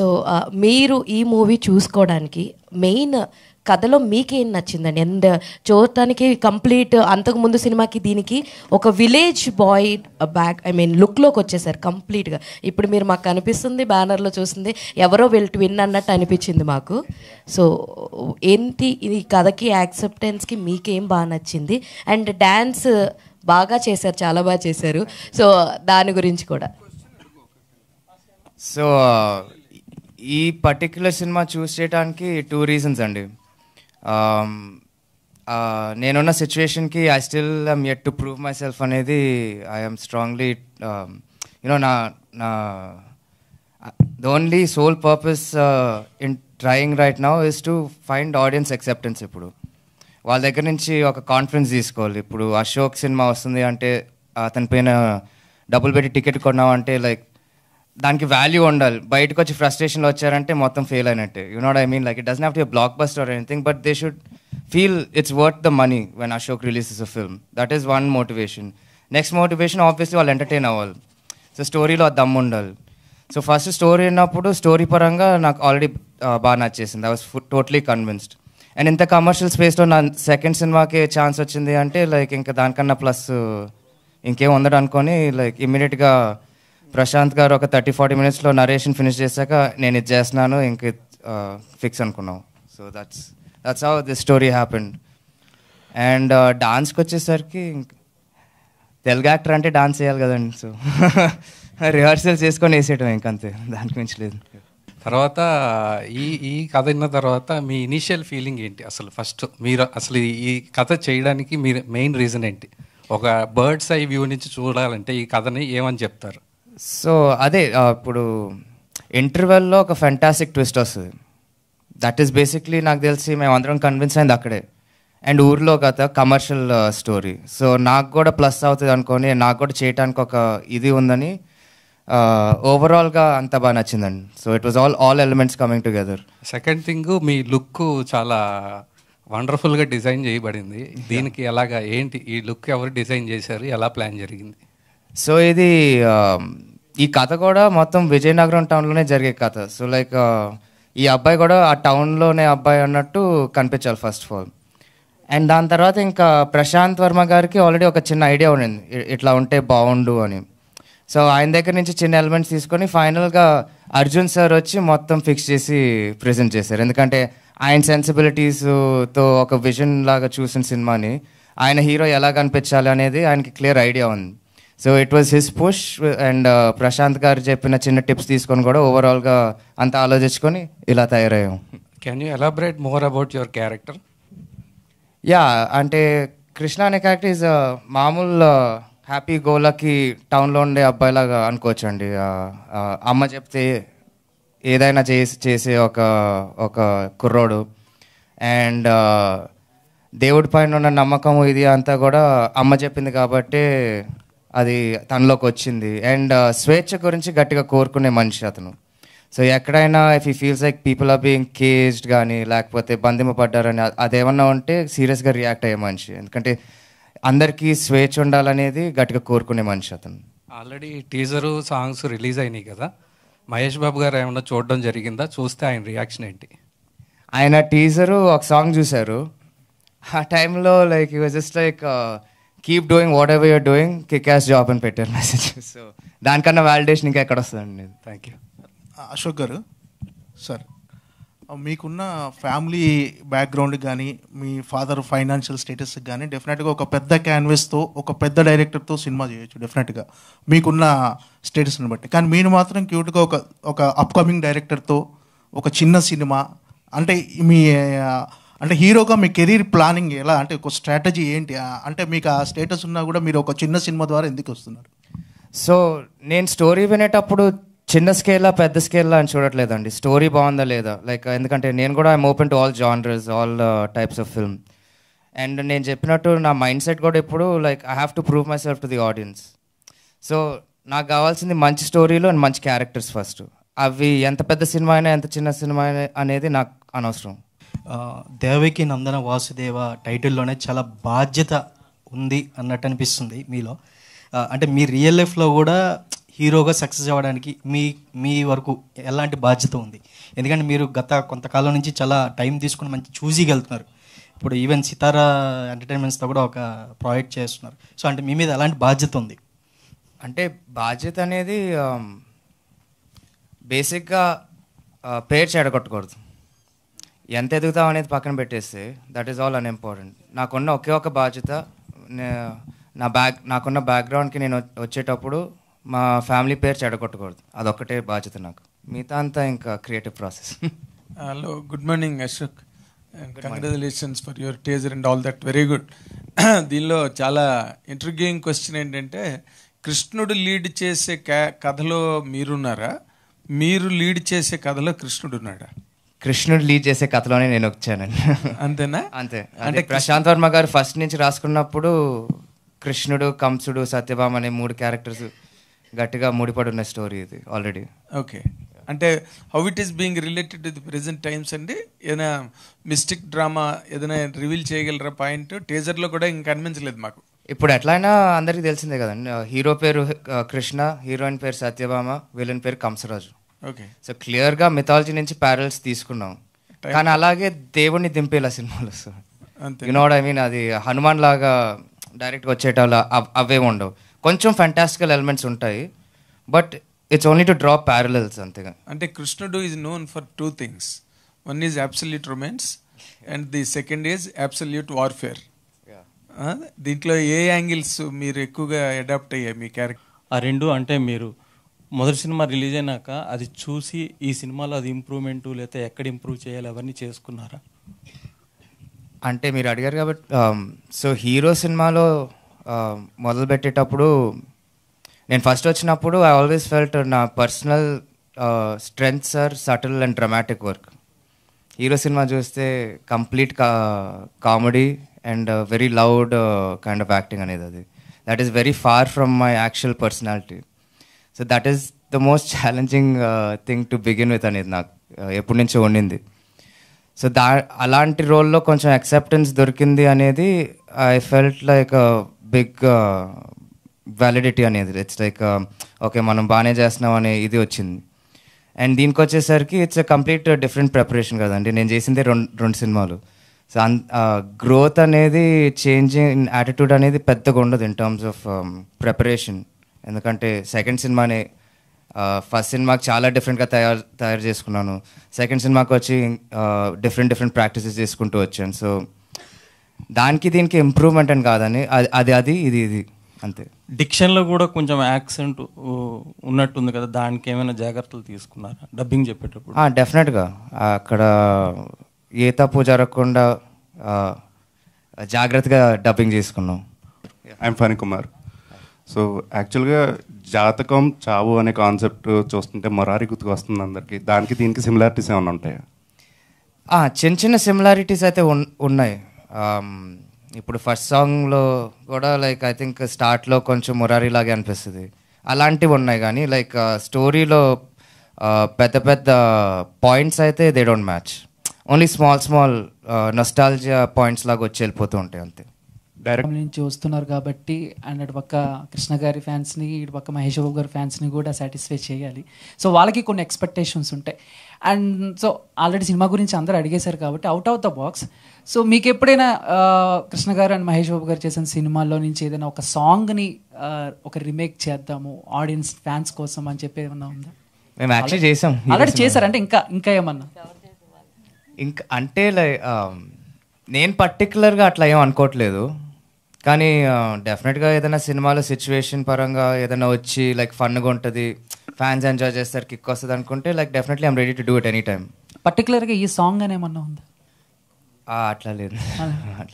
so మీరు ఈ movie చూసుకోవడానికి మెయిన్ కథలో మీకేం నచ్చిందండి అండ్ చూడటానికి కంప్లీట్ అంతకుముందు సినిమాకి దీనికి ఒక village boy back I mean లుక్లోకి వచ్చేసారు కంప్లీట్గా ఇప్పుడు మీరు మాకు అనిపిస్తుంది బ్యానర్లో చూసింది ఎవరో వెల్ట్ విన్ అన్నట్టు అనిపించింది మాకు సో ఏంటి ఈ కథకి యాక్సెప్టెన్స్కి మీకేం బాగా నచ్చింది అండ్ డ్యాన్స్ బాగా చేశారు చాలా బాగా చేశారు సో దాని గురించి కూడా సో ఈ పర్టిక్యులర్ సినిమా చూస్ చేయడానికి టూ రీజన్స్ అండి um, uh, నేనున్న సిచ్యువేషన్కి I still I'm at to prove myself అనేది ఐఎమ్ స్ట్రాంగ్లీ యునో నా నా the only sole purpose in trying right now is to find audience acceptance ఇప్పుడు వాళ్ళ దగ్గర నుంచి ఒక కాన్ఫిడెన్స్ తీసుకోవాలి ఇప్పుడు అశోక్ సినిమా వస్తుంది అంటే అతని పైన డబ్బులు పెట్టి టికెట్ కొన్నామంటే లైక్ దానికి వాల్యూ ఉండాలి బయటకు వచ్చి ఫ్రస్ట్రేషన్లో వచ్చారంటే మొత్తం ఫెయిల్ అయినట్టే you not I mean like it doesn't have to block bust or anything but they should feel it's worth the money when Ashok releases a film that is one motivation next motivation obviously వాళ్ళు entertain అవ్వాలి so స్టోరీలో దమ్ ఉండాలి so first story ఉన్నప్పుడు story పరంగా నాకు already బాగా నచ్చేసింది I was totally convinced and ఇంత కమర్షియల్ స్పేస్లో నా సెకండ్ సినిమాకి ఛాన్స్ వచ్చింది అంటే లైక్ ఇంకా దానికన్నా ప్లస్ ఇంకేం ఉండదు అనుకొని లైక్ ఇమ్మీడియట్గా ప్రశాంత్ గారు ఒక థర్టీ ఫార్టీ మినిట్స్లో నరేషన్ ఫినిష్ చేశాక నేను ఇది చేస్తున్నాను ఇంక ఫిక్స్ అనుకున్నాం so that's that's how this story happened and డాన్స్కి వచ్చేసరికి తెలుగు యాక్టర్ అంటే డాన్స్ చేయాలి కదండి సో రిహార్సల్ చేసుకొని వేసేయటం ఇంకంతే దానికి మించి లేదు తర్వాత ఈ ఈ కథ విన్న తర్వాత మీ ఇనీషియల్ ఫీలింగ్ ఏంటి అసలు ఫస్ట్ మీరు అసలు ఈ కథ చేయడానికి మీరు మెయిన్ రీజన్ ఏంటి ఒక బర్డ్స్ ఐ వ్యూ నుంచి చూడాలంటే ఈ కథని ఏమని చెప్తారు సో అదే ఇప్పుడు ఇంటర్వెల్లో ఒక ఫెంటాసిక్ ట్విస్ట్ వస్తుంది దట్ ఈస్ బేసిక్లీ నాకు తెలిసి మేము అందరం కన్విన్స్ అయింది అక్కడే అండ్ ఊర్లో గత కమర్షియల్ స్టోరీ సో నాకు కూడా ప్లస్ అవుతుంది అనుకోని నాకు కూడా చేయటానికి ఒక ఇది ఉందని ఓవరాల్గా అంత బాగా నచ్చిందండి so it was all all elements coming together second thing మీ లుక్ చాలా వండర్ఫుల్గా డిజైన్ చేయబడింది దీనికి ఎలాగా ఏంటి ఈ లుక్ ఎవరు డిజైన్ చేశారు ఎలా ప్లాన్ జరిగింది సో ఇది ఈ కథ కూడా మొత్తం విజయనగరం టౌన్లోనే జరిగే కథ సో లైక్ uh, ఈ అబ్బాయి కూడా ఆ టౌన్లోనే అబ్బాయి అన్నట్టు కనిపించాలి ఫస్ట్ ఆఫ్ ఆల్ అండ్ దాని తర్వాత ఇంకా ప్రశాంత్ వర్మ గారికి ఆల్రెడీ ఒక చిన్న ఐడియా ఉండింది ఇట్లా ఉంటే బాగుండు అని సో ఆయన దగ్గర నుంచి చిన్న ఎలిమెంట్స్ తీసుకొని ఫైనల్గా అర్జున్ సార్ వచ్చి మొత్తం ఫిక్స్ చేసి ప్రజెంట్ చేశారు ఎందుకంటే ఆయన సెన్సిబిలిటీస్తో ఒక విజన్ లాగా చూసిన సినిమాని ఆయన హీరో ఎలా కనిపించాలి అనేది ఆయనకి క్లియర్ ఐడియా ఉంది so it was his push and Prashanth garu చెప్పిన చిన్న టిప్స్ తీసుకొని కూడా ఓవరాల్గా అంతా ఆలోచించుకొని ఇలా తయారయ్యాం can you elaborate more about your character yeah అంటే కృష్ణ అనే క్యారెక్టర్ ఈజ్ మామూలు హ్యాపీ uh, గోలకి టౌన్లో ఉండే అబ్బాయిలాగా అనుకోవచ్చు అండి uh, uh, అమ్మ చెప్తే ఏదైనా చేసి చేసే ఒక ఒక కుర్రోడు అండ్ దేవుడి పైన ఉన్న నమ్మకం ఇది అంతా కూడా అమ్మ చెప్పింది కాబట్టి అది తనలోకి వచ్చింది అండ్ uh, స్వేచ్ఛ గురించి గట్టిగా కోరుకునే మనిషి అతను సో ఎక్కడైనా if he feels like people are being caged కానీ లేకపోతే బంధింపబడ్డారని అదేమన్నా ఉంటే సీరియస్గా రియాక్ట్ అయ్యే మనిషి ఎందుకంటే అందరికీ స్వేచ్ఛ ఉండాలనేది గట్టిగా కోరుకునే మనిషి అతను ఆల్రెడీ టీజరు సాంగ్స్ రిలీజ్ అయినాయి కదా మహేష్ బాబు గారు ఏమన్నా చూడడం జరిగిందా చూస్తే ఆయన రియాక్షన్ ఏంటి ఆయన టీజరు ఒక సాంగ్ చూశారు ఆ టైంలో like just like keep doing whatever you're doing kick ass job అని పెట్టారు మెసేజ్ సో దానికన్నా వ్యాలిడేషన్ ఇంకా ఎక్కడ వస్తుందండి థ్యాంక్ యూ అశోక్ గారు సార్ మీకున్న ఫ్యామిలీ బ్యాక్గ్రౌండ్ కానీ మీ ఫాదర్ ఫైనాన్షియల్ స్టేటస్ కానీ డెఫినెట్గా ఒక పెద్ద క్యాన్వెస్తో ఒక పెద్ద డైరెక్టర్తో సినిమా చేయొచ్చు డెఫినెట్గా మీకున్న స్టేటస్ని బట్టి కానీ మీరు మాత్రం క్యూట్గా ఒక ఒక అప్కమింగ్ డైరెక్టర్తో ఒక చిన్న సినిమా అంటే మీ అంటే హీరోగా మీ కెరీర్ ప్లానింగ్ ఎలా అంటే ఒక స్ట్రాటజీ ఏంటి అంటే మీకు ఆ స్టేటస్ ఉన్నా కూడా మీరు ఒక చిన్న సినిమా ద్వారా ఎందుకు వస్తున్నారు సో నేను స్టోరీ వినేటప్పుడు చిన్న స్కేల్లా పెద్ద స్కేల్లా అని చూడట్లేదండి స్టోరీ బాగుందా లేదా లైక్ ఎందుకంటే నేను కూడా I'm open to all genres all types of film and నేను చెప్పినట్టు నా మైండ్ సెట్ కూడా ఇప్పుడు like I have to prove myself to the audience so నాకు కావాల్సింది మంచి స్టోరీలు అండ్ మంచి క్యారెక్టర్స్ ఫస్ట్ అవి ఎంత పెద్ద సినిమా అయినా ఎంత చిన్న సినిమా అయినా అనేది నాకు అనవసరం దేవకి నందన వాసుదేవ టైటిల్లోనే చాలా బాధ్యత ఉంది అన్నట్టు అనిపిస్తుంది మీలో అంటే మీ రియల్ లైఫ్లో కూడా హీరోగా సక్సెస్ అవ్వడానికి మీ మీ వరకు ఎలాంటి బాధ్యత ఉంది ఎందుకంటే మీరు గత కొంతకాలం నుంచి చాలా టైం తీసుకుని మంచి చూజీకి వెళ్తున్నారు ఇప్పుడు ఈవెన్ సితారా ఎంటర్టైన్మెంట్స్తో కూడా ఒక ప్రొవైడ్ చేస్తున్నారు సో అంటే మీ మీద ఎలాంటి బాధ్యత ఉంది అంటే బాధ్యత అనేది బేసిక్గా పేరు చెడగొట్టకూడదు ఎంత ఎదుగుతాం అనేది పక్కన పెట్టేస్తే దట్ ఈస్ ఆల్ అన్ఇంపార్టెంట్ నాకున్న ఒకే ఒక బాధ్యత నా బ్యాక్ నాకున్న బ్యాక్గ్రౌండ్కి నేను వచ్చేటప్పుడు మా ఫ్యామిలీ పేరు చెడగొట్టకూడదు అదొక్కటే బాధ్యత నాకు మిగతా అంతా ఇంకా creative process hello good morning Ashok congratulations for your teaser and all that very good దీనిలో చాలా ఇంటర్వ్యూయింగ్ క్వశ్చన్ ఏంటంటే కృష్ణుడు లీడ్ చేసే కథలో మీరున్నారా మీరు లీడ్ చేసే కథలో కృష్ణుడు ఉన్నాడా కృష్ణుడు లీడ్ చేసే కథలోనే నేను వచ్చానండి అంతేనా అంతే అంటే ప్రశాంత్ వర్మ గారు ఫస్ట్ నుంచి రాసుకున్నప్పుడు కృష్ణుడు కంసుడు సత్యభామ అనే మూడు క్యారెక్టర్స్ గట్టిగా ముడిపడి ఉన్న స్టోరీ ఇది ఆల్రెడీ ఓకే అంటే how it is being related to the present times అండి ఏదైనా మిస్టిక్ డ్రామా ఏదైనా రివీల్ చేయగలరా పాయింట్ టీజర్లో కూడా ఇంకా కనిపించలేదు మాకు ఇప్పుడు ఎట్లయినా అందరికీ తెలిసిందే కదండి హీరో పేరు uh, కృష్ణ హీరోయిన్ పేరు సత్యభామ విలన్ పేరు కంసరాజు ఓకే సో క్లియర్గా మిథాలజీ నుంచి ప్యారల్స్ తీసుకున్నాం కానీ అలాగే దేవుణ్ణి దింపేలా సినిమాలు సార్ యునోడ్ ఐ మీన్ అది హనుమాన్ లాగా డైరెక్ట్గా వచ్చేటలా అవే ఉండవు కొంచెం ఫ్యాంటాస్టికల్ ఎలిమెంట్స్ ఉంటాయి but it's only to draw parallels అంతేగా అంటే కృష్ణుడు is known for two things one is absolute romance and the second is absolute warfare దీంట్లో ఏ యాంగిల్స్ మీరు ఎక్కువగా అడాప్ట్ అయ్యాయి మీ క్యారెక్టర్ ఆ రెండు అంటే మీరు మొదటి సినిమా రిలీజ్ అయినాక అది చూసి ఈ సినిమాలో అది ఇంప్రూవ్మెంట్ లేకపోతే ఎక్కడ ఇంప్రూవ్ చేయాలి అవన్నీ చేసుకున్నారా అంటే మీరు అడిగారు కాబట్టి సో um, హీరో సినిమాలో um, మొదలు పెట్టేటప్పుడు నేను ఫస్ట్ వచ్చినప్పుడు ఐ ఆల్వేస్ ఫెల్ట్ నా personal strength are subtle and dramatic work hero సినిమా చూస్తే కంప్లీట్ కా comedy and very loud kind of acting అనేది అది that is very far from my actual personality so that is the most challenging thing to begin with అనేది నాకు ఎప్పటి నుంచో ఉండింది సో దా అలాంటి రోల్లో కొంచెం అక్సెప్టెన్స్ దొరికింది అనేది I felt like big validity అనేది ఇట్స్ లైక్ ఓకే మనం బాగానే చేస్తున్నాం అనే ఇది వచ్చింది అండ్ దీనికి వచ్చేసరికి ఇట్స్ కంప్లీట్ డిఫరెంట్ ప్రిపరేషన్ కదండి నేను చేసింది రెండు రెండు సినిమాలు సో అన్ గ్రోత్ uh, అనేది చేంజింగ్ యాటిట్యూడ్ అనేది పెద్దగా ఉండదు ఇన్ టర్మ్స్ ఆఫ్ ప్రిపరేషన్ ఎందుకంటే సెకండ్ సినిమాని ఫస్ట్ సినిమాకి చాలా డిఫరెంట్గా తయారు తయారు చేసుకున్నాను సెకండ్ సినిమాకి వచ్చి డిఫరెంట్ డిఫరెంట్ ప్రాక్టీసెస్ చేసుకుంటూ వచ్చాను సో దానికి దీనికి ఇంప్రూవ్మెంట్ అని కాదని అది అది అది ఇది ఇది అంతే డిక్షన్లో కూడా కొంచెం యాక్సెంట్ ఉన్నట్టుంది కదా దానికి ఏమైనా జాగ్రత్తలు తీసుకున్నారా డబ్బింగ్ చెప్పేటప్పుడు డెఫినెట్గా అక్కడ ఏ తప్పు జరగకుండా జాగ్రత్తగా డబ్బింగ్ చేసుకున్నాం ఐఎమ్ ఫనీ కుమార్ సో యాక్చువల్గా జాతకం చావు అనే కాన్సెప్ట్ చూస్తుంటే మొరారి గుర్తుకు వస్తుంది అందరికి దానికి దీనికి సిమిలారిటీస్ ఏమైనా ఉంటాయా చిన్న చిన్న సిమిలారిటీస్ అయితే ఉన్నాయి ఇప్పుడు ఫస్ట్ సాంగ్లో కూడా లైక్ ఐ థింక్ స్టార్ట్లో కొంచెం మొరారి లాగే అనిపిస్తుంది అలాంటివి ఉన్నాయి కానీ లైక్ స్టోరీలో పెద్ద పెద్ద పాయింట్స్ అయితే they don't match only small small nostalgia points లాగా వచ్చి వెళ్ళిపోతూ ఉంటాయి అంతే డైరెక్ట్ నుంచి వస్తున్నారు కాబట్టి అండ్ అటు పక్క కృష్ణ గారి ఫ్యాన్స్ని ఇటు పక్క మహేష్ బాబు గారి ఫ్యాన్స్ని కూడా సాటిస్ఫై చేయాలి సో వాళ్ళకి కొన్ని ఎక్స్పెక్టేషన్స్ ఉంటాయి అండ్ సో ఆల్రెడీ సినిమా గురించి అందరు అడిగేశారు కాబట్టి out of the box so మీకు ఎప్పుడైనా కృష్ణ గారు అండ్ మహేష్ బాబు గారు చేసిన సినిమాల్లో నుంచి ఏదైనా ఒక సాంగ్ని ఒక రీమేక్ చేద్దాము ఆడియన్స్ ఫ్యాన్స్ కోసం అని చెప్పి ఏమన్నా ఉందా మేము యాక్చువల్లీ చేసాం ఆల్రెడీ చేశారంటే ఇంకా ఇంకా ఏమన్నా ఇంకా అంటే నేను పర్టికులర్గా అట్లా ఏం అనుకోవట్లేదు కానీ డెఫినెట్గా ఏదైనా సినిమాలో సిచ్యువేషన్ పరంగా ఏదైనా వచ్చి లైక్ ఫన్గా ఉంటుంది ఫ్యాన్స్ ఎంజాయ్ చేస్తారు కిక్ వస్తుంది అనుకుంటే like definitely I'm ready to do it any time పర్టికులర్గా ఈ సాంగ్ అనేమన్నా ఏమన్నా ఉందా అట్లా లేదు